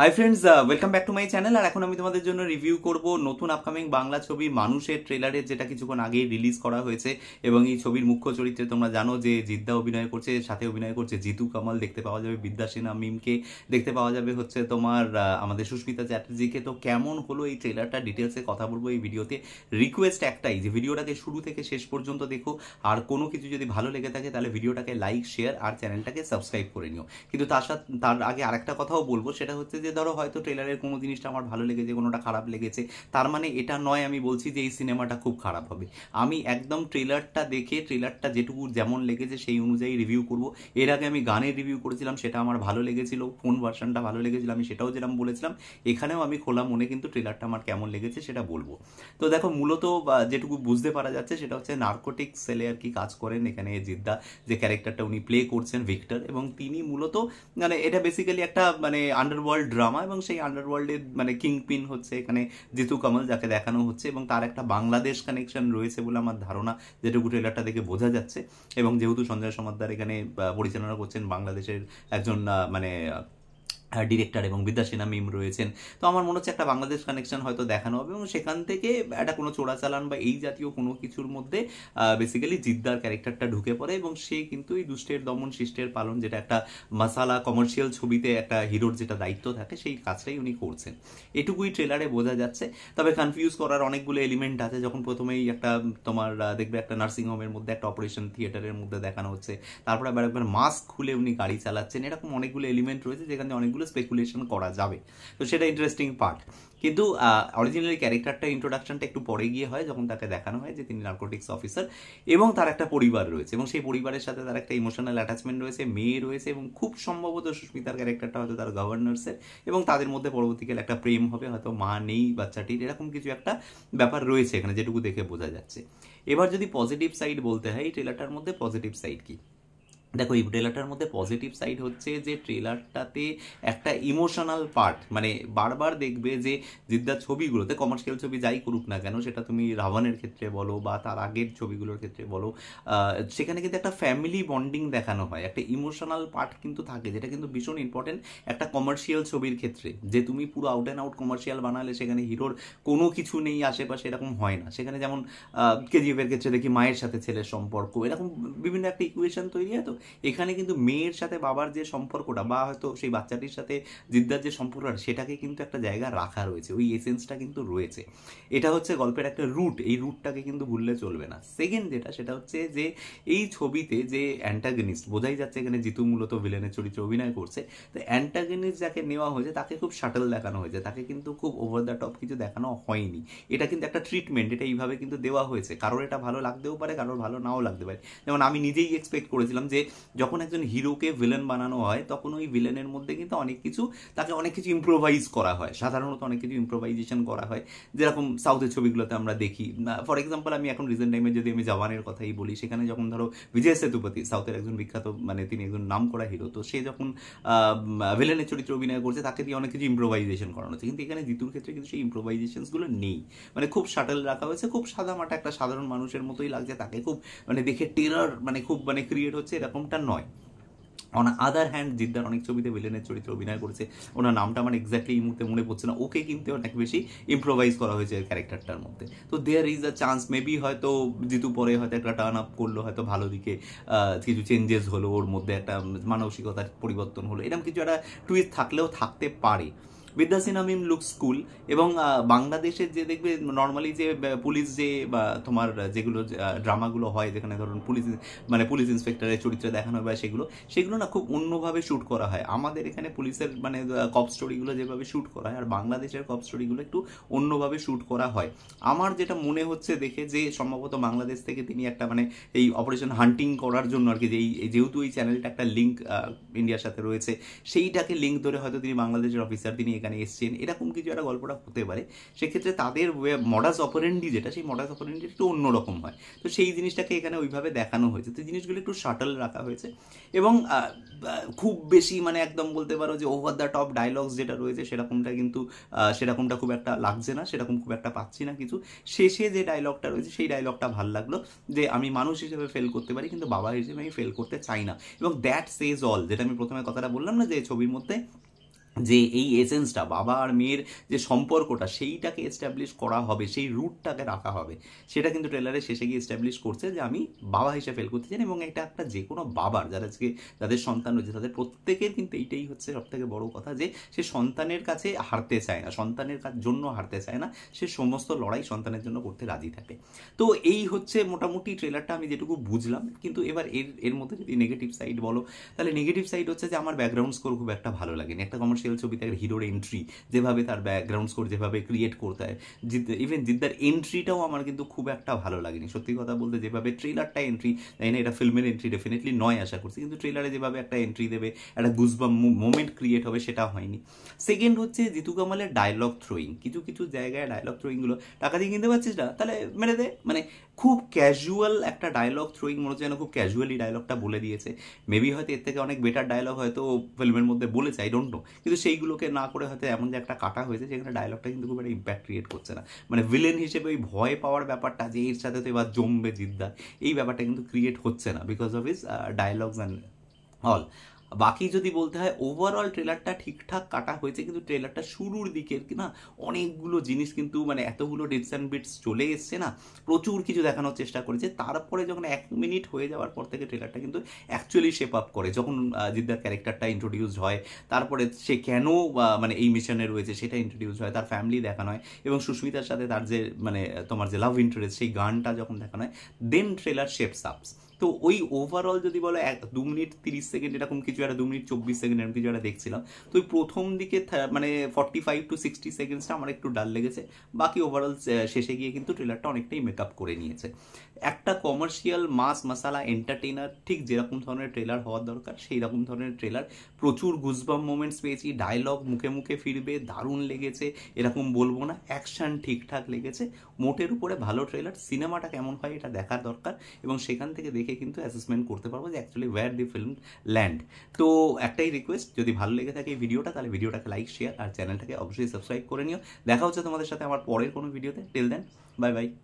high friends welcome back to my channel আর এখন আমি তোমাদের জন্য রিভিউ করব নতুন আপকামিং বাংলা ছবি মানুষের ট্রেলারে যেটা কিছুক্ষণ আগেই রিলিজ করা হয়েছে এবং এই ছবির মুখ্য চরিত্রে তোমরা জানো যে জিদ্দা অভিনয় করছে সাথে অভিনয় করছে জিতু কামাল দেখতে পাওয়া যাবে বিদ্যা সিনহা মিমকে দেখতে পাওয়া যাবে হচ্ছে তোমার আমাদের সুস্মিতা চ্যাটার্জিকে তো কেমন হলো এই ট্রেলারটা ডিটেলসে কথা বলবো এই ভিডিওতে রিকোয়েস্ট একটাই যে ভিডিওটাকে শুরু থেকে শেষ পর্যন্ত দেখো আর কোনো কিছু যদি ভালো লেগে থাকে তাহলে ভিডিওটাকে লাইক শেয়ার আর চ্যানেলটাকে সাবস্ক্রাইব করে নিও কিন্তু তার সাথে তার আগে আরেকটা কথাও বলবো সেটা হচ্ছে যে ধরো হয়তো ট্রেলারের কোনো জিনিসটা আমার ভালো লেগেছে কোনোটা খারাপ লেগেছে তার মানে এটা নয় আমি বলছি যে এই সিনেমাটা খুব খারাপ হবে আমি একদম ট্রেলারটা দেখে ট্রেলারটা যেটুকু যেমন লেগেছে সেই অনুযায়ী রিভিউ করব এর আগে আমি গানের রিভিউ করেছিলাম সেটা আমার ভালো লেগেছিল কোন ভার্সনটা ভালো লেগেছিল আমি সেটাও যেরকম বলেছিলাম এখানেও আমি খোলা মনে কিন্তু ট্রেলারটা আমার কেমন লেগেছে সেটা বলবো তো দেখো মূলত যেটুকু বুঝতে পারা যাচ্ছে সেটা হচ্ছে নার্কোটিক সেলে আর কি কাজ করেন এখানে জিদ্দা যে ক্যারেক্টারটা উনি প্লে করছেন ভিক্টর এবং তিনি মূলত মানে এটা বেসিক্যালি একটা মানে আন্ডারওয়ার্ল্ড ড্রামা এবং সেই আন্ডারওয়ার্ল্ডের মানে কিংপিন হচ্ছে এখানে জিতু কমল যাকে দেখানো হচ্ছে এবং তার একটা বাংলাদেশ কানেকশন রয়েছে বলে আমার ধারণা যেটুকু ট্রেলারটা দেখে বোঝা যাচ্ছে এবং যেহেতু সঞ্জয় সমাদ্দার এখানে পরিচালনা করছেন বাংলাদেশের একজন মানে ডিরেক্টর এবং বিদ্যা সেনা মিম রয়েছেন তো আমার মনে হচ্ছে একটা বাংলাদেশ কানেকশন হয়তো দেখানো হবে এবং সেখান থেকে একটা কোনো চোরাচালান বা এই জাতীয় কোনো কিছুর মধ্যে বেসিক্যালি জিদ্দার ক্যারেক্টারটা ঢুকে পড়ে এবং সে কিন্তু এই দুষ্টের দমন শিষ্টের পালন যেটা একটা মাসালা কমার্শিয়াল ছবিতে একটা হিরোর যেটা দায়িত্ব থাকে সেই কাজটাই উনি করছেন এটুকুই ট্রেলারে বোঝা যাচ্ছে তবে কনফিউজ করার অনেকগুলো এলিমেন্ট আছে যখন প্রথমেই একটা তোমার দেখবে একটা নার্সিংহোমের মধ্যে একটা অপারেশন থিয়েটারের মধ্যে দেখানো হচ্ছে তারপরে আবার একবার মাস্ক খুলে উনি গাড়ি চালাচ্ছেন এরকম অনেকগুলো এলিমেন্ট রয়েছে যেখানে অনেক সেগুলো স্পেকুলেশন করা যাবে তো সেটা ইন্টারেস্টিং পার্ট কিন্তু অরিজিনালি ক্যারেক্টারটা ইন্ট্রোডাকশনটা একটু পরে গিয়ে হয় যখন তাকে দেখানো হয় যে তিনি নার্কোটিক্স অফিসার এবং তার একটা পরিবার রয়েছে এবং সেই পরিবারের সাথে তার একটা ইমোশনাল অ্যাটাচমেন্ট রয়েছে মেয়ে রয়েছে এবং খুব সম্ভবত সুস্মিতার ক্যারেক্টারটা হয়তো তার গভর্নর্সের এবং তাদের মধ্যে পরবর্তীকালে একটা প্রেম হবে হয়তো মা নেই বাচ্চাটির এরকম কিছু একটা ব্যাপার রয়েছে এখানে যেটুকু দেখে বোঝা যাচ্ছে এবার যদি পজিটিভ সাইড বলতে হয় এই ট্রেলারটার মধ্যে পজিটিভ সাইড কী দেখো এই ট্রেলারটার মধ্যে পজিটিভ সাইড হচ্ছে যে ট্রেলারটাতে একটা ইমোশনাল পার্ট মানে বারবার দেখবে যে জিদ্দার ছবিগুলোতে কমার্শিয়াল ছবি যাই করুক না কেন সেটা তুমি রাভানের ক্ষেত্রে বলো বা তার আগের ছবিগুলোর ক্ষেত্রে বলো সেখানে কিন্তু একটা ফ্যামিলি বন্ডিং দেখানো হয় একটা ইমোশনাল পার্ট কিন্তু থাকে যেটা কিন্তু ভীষণ ইম্পর্টেন্ট একটা কমার্শিয়াল ছবির ক্ষেত্রে যে তুমি পুরো আউট অ্যান্ড আউট কমার্শিয়াল বানালে সেখানে হিরোর কোনো কিছু নেই আশেপাশে এরকম হয় না সেখানে যেমন কেজিএফের ক্ষেত্রে দেখি মায়ের সাথে ছেলের সম্পর্ক এরকম বিভিন্ন একটা ইকুয়েশন তৈরি হয় তো এখানে কিন্তু মেয়ের সাথে বাবার যে সম্পর্কটা বা হয়তো সেই বাচ্চাটির সাথে জিদ্দার যে সম্পর্কটা সেটাকে কিন্তু একটা জায়গা রাখা রয়েছে ওই এসেন্সটা কিন্তু রয়েছে এটা হচ্ছে গল্পের একটা রুট এই রুটটাকে কিন্তু ভুললে চলবে না সেকেন্ড যেটা সেটা হচ্ছে যে এই ছবিতে যে অ্যান্টাগনিস্ট বোঝাই যাচ্ছে এখানে জিতু মূলত ভিলেনের চরিত্রে অভিনয় করছে তো অ্যান্টাগনিস্ট যাকে নেওয়া হয়েছে তাকে খুব শাটল দেখানো হয়েছে তাকে কিন্তু খুব ওভার দ্য টপ কিছু দেখানো হয়নি এটা কিন্তু একটা ট্রিটমেন্ট এটা এইভাবে কিন্তু দেওয়া হয়েছে কারোর এটা ভালো লাগতেও পারে কারোর ভালো নাও লাগতে পারে যেমন আমি নিজেই এক্সপেক্ট করেছিলাম যে যখন একজন হিরোকে ভিলেন বানানো হয় তখন ওই ভিলেনের মধ্যে কিন্তু অনেক কিছু তাকে অনেক কিছু ইম্প্রোভাইজ করা হয় সাধারণত অনেক কিছু ইম্প্রোভাইজেশন করা হয় যেরকম সাউথের ছবিগুলোতে আমরা দেখি ফর এক্সাম্পল আমি এখন রিসেন্ট টাইমে যদি আমি জওয়ানের কথাই বলি সেখানে যখন ধরো বিজয় সেতুপতি সাউথের একজন বিখ্যাত মানে তিনি একজন নাম করা হিরো তো সে যখন ভিলেনের চরিত্র অভিনয় করছে তাকে দিয়ে অনেক কিছু ইম্প্রোভাইজেশন করানো হচ্ছে কিন্তু এখানে জিতুর ক্ষেত্রে কিন্তু সেই ইম্প্রোভাইজেশনসগুলো নেই মানে খুব শাটল রাখা হয়েছে খুব সাদা মাটা একটা সাধারণ মানুষের মতোই লাগছে তাকে খুব মানে দেখে টেরার মানে খুব মানে ক্রিয়েট হচ্ছে এরকম এরকমটা নয় অন আদার হ্যান্ড জিদ্দার অনেক ছবিতে ভিলেনের চরিত্রে অভিনয় করেছে ওনার নামটা আমার এক্স্যাক্টলি এই মুহূর্তে মনে পড়ছে না ওকে কিন্তু অনেক বেশি ইম্প্রোভাইজ করা হয়েছে ক্যারেক্টারটার মধ্যে তো there is a chance maybe হয়তো জিতু পরে হয়তো একটা টার্ন আপ করলো হয়তো ভালো দিকে কিছু চেঞ্জেস হলো ওর মধ্যে একটা মানসিকতার পরিবর্তন হলো এরকম কিছু একটা টুইস্ট থাকলেও থাকতে পারে বিদ্যা সিনহা মিম লুক স্কুল এবং বাংলাদেশের যে দেখবে নর্মালি যে পুলিশ যে বা তোমার যেগুলো ড্রামাগুলো হয় যেখানে ধরুন পুলিশ মানে পুলিশ ইন্সপেক্টরের চরিত্রে দেখানো হয় বা সেগুলো সেগুলো না খুব অন্যভাবে শ্যুট করা হয় আমাদের এখানে পুলিশের মানে কপ স্টোরিগুলো যেভাবে শ্যুট করা হয় আর বাংলাদেশের কপ স্টোরিগুলো একটু অন্যভাবে শ্যুট করা হয় আমার যেটা মনে হচ্ছে দেখে যে সম্ভবত বাংলাদেশ থেকে তিনি একটা মানে এই অপারেশন হান্টিং করার জন্য আর কি যে যেহেতু এই চ্যানেলটা একটা লিঙ্ক ইন্ডিয়ার সাথে রয়েছে সেইটাকে লিঙ্ক ধরে হয়তো তিনি বাংলাদেশের অফিসার তিনি এখানে এসছেন এরকম কিছু একটা গল্পটা হতে পারে সেক্ষেত্রে তাদের মডাস অপারেন্ডি যেটা সেই মডাস অপারেন্ডি একটু অন্যরকম হয় তো সেই জিনিসটাকে এখানে ওইভাবে দেখানো হয়েছে তো জিনিসগুলো একটু শাটল রাখা হয়েছে এবং খুব বেশি মানে একদম বলতে পারো যে ওভার দ্য টপ ডায়লগস যেটা রয়েছে সেরকমটা কিন্তু সেরকমটা খুব একটা লাগছে না সেরকম খুব একটা পাচ্ছি না কিছু শেষে যে ডায়লগটা রয়েছে সেই ডায়লগটা ভাল লাগলো যে আমি মানুষ হিসেবে ফেল করতে পারি কিন্তু বাবা হিসেবে আমি ফেল করতে চাই না এবং দ্যাট সেজ অল যেটা আমি প্রথমে কথাটা বললাম না যে ছবির মধ্যে যে এই এসেন্সটা বাবা আর মেয়ের যে সম্পর্কটা সেইটাকে এস্টাবলিশ করা হবে সেই রুটটাকে রাখা হবে সেটা কিন্তু ট্রেলারে শেষে গিয়ে এস্টাবলিশ করছে যে আমি বাবা হিসেবে ফেল করতে চাই এবং এটা একটা যে কোনো বাবার যারা আজকে যাদের সন্তান রয়েছে তাদের প্রত্যেকের কিন্তু এইটাই হচ্ছে সবথেকে বড় কথা যে সে সন্তানের কাছে হারতে চায় না সন্তানের জন্য হারতে চায় না সে সমস্ত লড়াই সন্তানের জন্য করতে রাজি থাকে তো এই হচ্ছে মোটামুটি ট্রেলারটা আমি যেটুকু বুঝলাম কিন্তু এবার এর এর মধ্যে যদি নেগেটিভ সাইড বলো তাহলে নেগেটিভ সাইড হচ্ছে যে আমার ব্যাকগ্রাউন্ড স্কোর খুব একটা ভালো লাগেনি একটা কমার্শিয়াল কমার্শিয়াল ছবিতে একটা হিরোর এন্ট্রি যেভাবে তার ব্যাকগ্রাউন্ড স্কোর যেভাবে ক্রিয়েট করতে হয় ইভেন জিদ্দার এন্ট্রিটাও আমার কিন্তু খুব একটা ভালো লাগেনি সত্যি কথা বলতে যেভাবে ট্রেলারটা এন্ট্রি তাই না এটা ফিল্মের এন্ট্রি ডেফিনেটলি নয় আশা করছি কিন্তু ট্রেলারে যেভাবে একটা এন্ট্রি দেবে একটা গুজবাম মোমেন্ট ক্রিয়েট হবে সেটা হয়নি সেকেন্ড হচ্ছে জিতু কামালের ডায়লগ থ্রোয়িং কিছু কিছু জায়গায় ডায়লগ থ্রোয়িংগুলো টাকা দিয়ে কিনতে পারছিস না তাহলে মেরে দে মানে খুব ক্যাজুয়াল একটা ডায়লগ থ্রোয়িং মনে হচ্ছে যেন খুব ক্যাজুয়ালি ডায়লগটা বলে দিয়েছে মেবি হয়তো এর থেকে অনেক বেটার ডায়লগ হয়তো ফিল্মের মধ্যে বলেছে আই ডোন্ট নো কিন্তু সেইগুলোকে না করে হয়তো এমন যে একটা কাটা হয়েছে যেখানে ডায়লগটা কিন্তু খুব একটা ইম্প্যাক্ট ক্রিয়েট করছে না মানে ভিলেন হিসেবে ওই ভয় পাওয়ার ব্যাপারটা যে এর সাথে তো এবার জমবে জিদ্দা এই ব্যাপারটা কিন্তু ক্রিয়েট হচ্ছে না because of his dialogues and all বাকি যদি বলতে হয় ওভারঅল ট্রেলারটা ঠিকঠাক কাটা হয়েছে কিন্তু ট্রেলারটা শুরুর দিকের না অনেকগুলো জিনিস কিন্তু মানে এতগুলো ডিটস অ্যান্ড বিটস চলে এসছে না প্রচুর কিছু দেখানোর চেষ্টা করেছে তারপরে যখন এক মিনিট হয়ে যাওয়ার পর থেকে ট্রেলারটা কিন্তু অ্যাকচুয়ালি শেপ আপ করে যখন জিদ্দার ক্যারেক্টারটা ইন্ট্রোডিউস হয় তারপরে সে কেন মানে এই মিশনে রয়েছে সেটা ইন্ট্রোডিউস হয় তার ফ্যামিলি দেখানো হয় এবং সুস্মিতার সাথে তার যে মানে তোমার যে লাভ ইন্টারেস্ট সেই গানটা যখন দেখানো হয় দেন ট্রেলার শেপস আপস তো ওই ওভারঅল যদি বলো এক দু মিনিট তিরিশ সেকেন্ড এরকম কিছু একটা দু মিনিট চব্বিশ সেকেন্ড এরকম কিছু একটা দেখছিলাম তো ওই প্রথম দিকে মানে ফর্টি ফাইভ টু সিক্সটি সেকেন্ডসটা আমার একটু ডাল লেগেছে বাকি ওভারঅল শেষে গিয়ে কিন্তু ট্রেলারটা অনেকটাই মেকআপ করে নিয়েছে একটা কমার্শিয়াল মাস মশালা এন্টারটেনার ঠিক যেরকম ধরনের ট্রেলার হওয়ার দরকার সেই রকম ধরনের ট্রেলার প্রচুর গুজবাম মোমেন্টস পেয়েছি ডায়লগ মুখে মুখে ফিরবে দারুণ লেগেছে এরকম বলবো না অ্যাকশান ঠিকঠাক লেগেছে মোটের উপরে ভালো ট্রেলার সিনেমাটা কেমন হয় এটা দেখার দরকার এবং সেখান থেকে দেখে দেখে কিন্তু অ্যাসেসমেন্ট করতে পারবো যে actually where the film land তো একটাই রিকোয়েস্ট যদি ভালো লেগে থাকে এই ভিডিওটা তাহলে ভিডিওটাকে লাইক শেয়ার আর চ্যানেলটাকে অবশ্যই সাবস্ক্রাইব করে নিও দেখা হচ্ছে তোমাদের সাথে আমার পরের কোনো ভিডিওতে টেল দেন বাই বাই